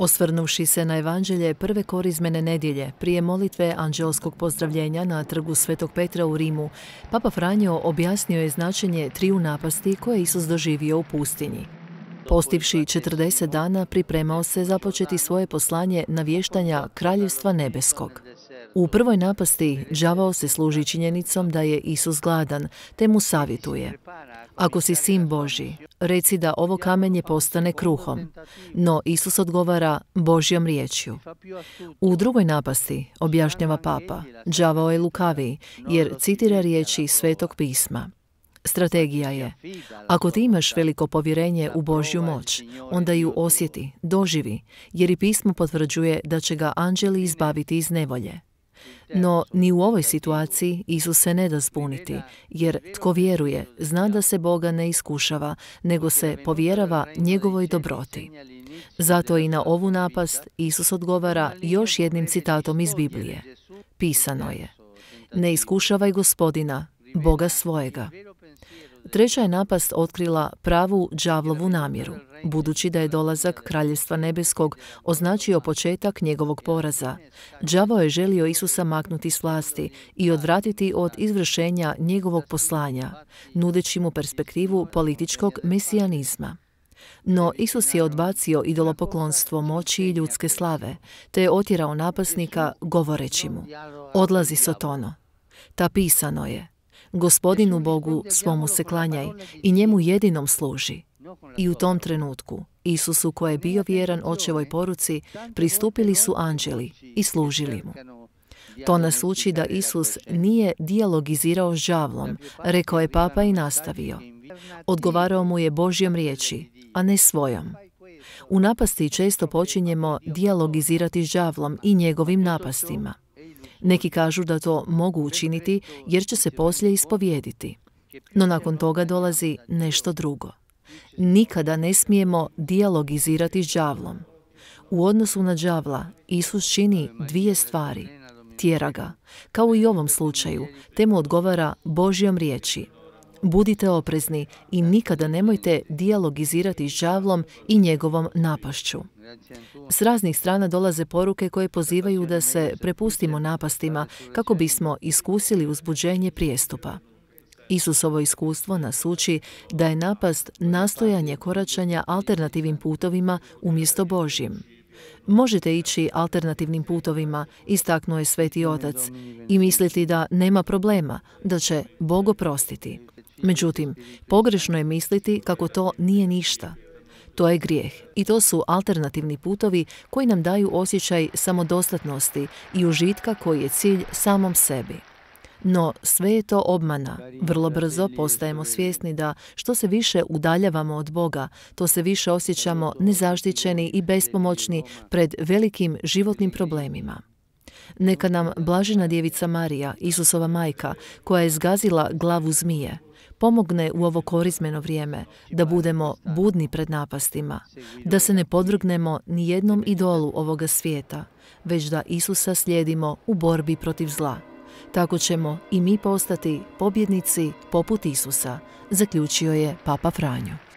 Osvrnuši se na evanđelje prve korizmene nedjelje prije molitve anđelskog pozdravljenja na trgu Svetog Petra u Rimu, Papa Franjo objasnio je značenje triju napasti koje Isus doživio u pustinji. Postivši 40 dana pripremao se započeti svoje poslanje na vještanja Kraljevstva Nebeskog. U prvoj napasti đavao se služi činjenicom da je Isus gladan, te mu savjetuje. Ako si sin Boži, reci da ovo kamenje postane kruhom. No Isus odgovara Božjom riječju. U drugoj napasti, objašnjava papa, đavao je lukaviji jer citira riječi Svetog pisma. Strategija je, ako ti imaš veliko povjerenje u Božju moć, onda ju osjeti, doživi, jer i pismo potvrđuje da će ga anđeli izbaviti iz nevolje. No, ni u ovoj situaciji Isus se ne da zbuniti, jer tko vjeruje zna da se Boga ne iskušava, nego se povjerava njegovoj dobroti. Zato i na ovu napast Isus odgovara još jednim citatom iz Biblije. Pisano je, ne iskušavaj gospodina, Boga svojega. Treća je napast otkrila pravu Džavlovu namjeru, budući da je dolazak Kraljevstva Nebeskog označio početak njegovog poraza. Đavo je želio Isusa maknuti s vlasti i odvratiti od izvršenja njegovog poslanja, nudeći mu perspektivu političkog mesijanizma. No Isus je odbacio idolopoklonstvo moći i ljudske slave, te je otjerao napasnika govoreći mu, odlazi Sotono. Ta pisano je, Gospodinu Bogu svomu se klanjaj i njemu jedinom služi. I u tom trenutku Isusu koji je bio vjeran očevoj poruci pristupili su anđeli i služili mu. To nas uči da Isus nije dijalogizirao s žavlom, rekao je papa i nastavio. Odgovarao mu je Božjom riječi, a ne svojom. U napasti često počinjemo dijalogizirati s žavlom i njegovim napastima. Neki kažu da to mogu učiniti jer će se poslije ispovijediti. No nakon toga dolazi nešto drugo. Nikada ne smijemo dijalogizirati s đavlom. U odnosu na đavla Isus čini dvije stvari. Tjera ga, kao i u ovom slučaju, te mu odgovara Božjom riječi, Budite oprezni i nikada nemojte dijalogizirati s žavlom i njegovom napašću. S raznih strana dolaze poruke koje pozivaju da se prepustimo napastima kako bismo iskusili uzbuđenje prijestupa. Isusovo iskustvo nas uči da je napast nastojanje koračanja alternativnim putovima umjesto Božjim. Možete ići alternativnim putovima, istaknuo je Sveti Otac, i misliti da nema problema, da će Bog oprostiti. Međutim, pogrešno je misliti kako to nije ništa. To je grijeh i to su alternativni putovi koji nam daju osjećaj samodostatnosti i užitka koji je cilj samom sebi. No, sve je to obmana. Vrlo brzo postajemo svjesni da što se više udaljavamo od Boga, to se više osjećamo nezaštićeni i bespomoćni pred velikim životnim problemima. Neka nam blažena djevica Marija, Isusova majka, koja je zgazila glavu zmije, pomogne u ovo korizmeno vrijeme da budemo budni pred napastima, da se ne podvrgnemo ni jednom idolu ovoga svijeta, već da Isusa slijedimo u borbi protiv zla. Tako ćemo i mi postati pobjednici poput Isusa, zaključio je Papa Franjo.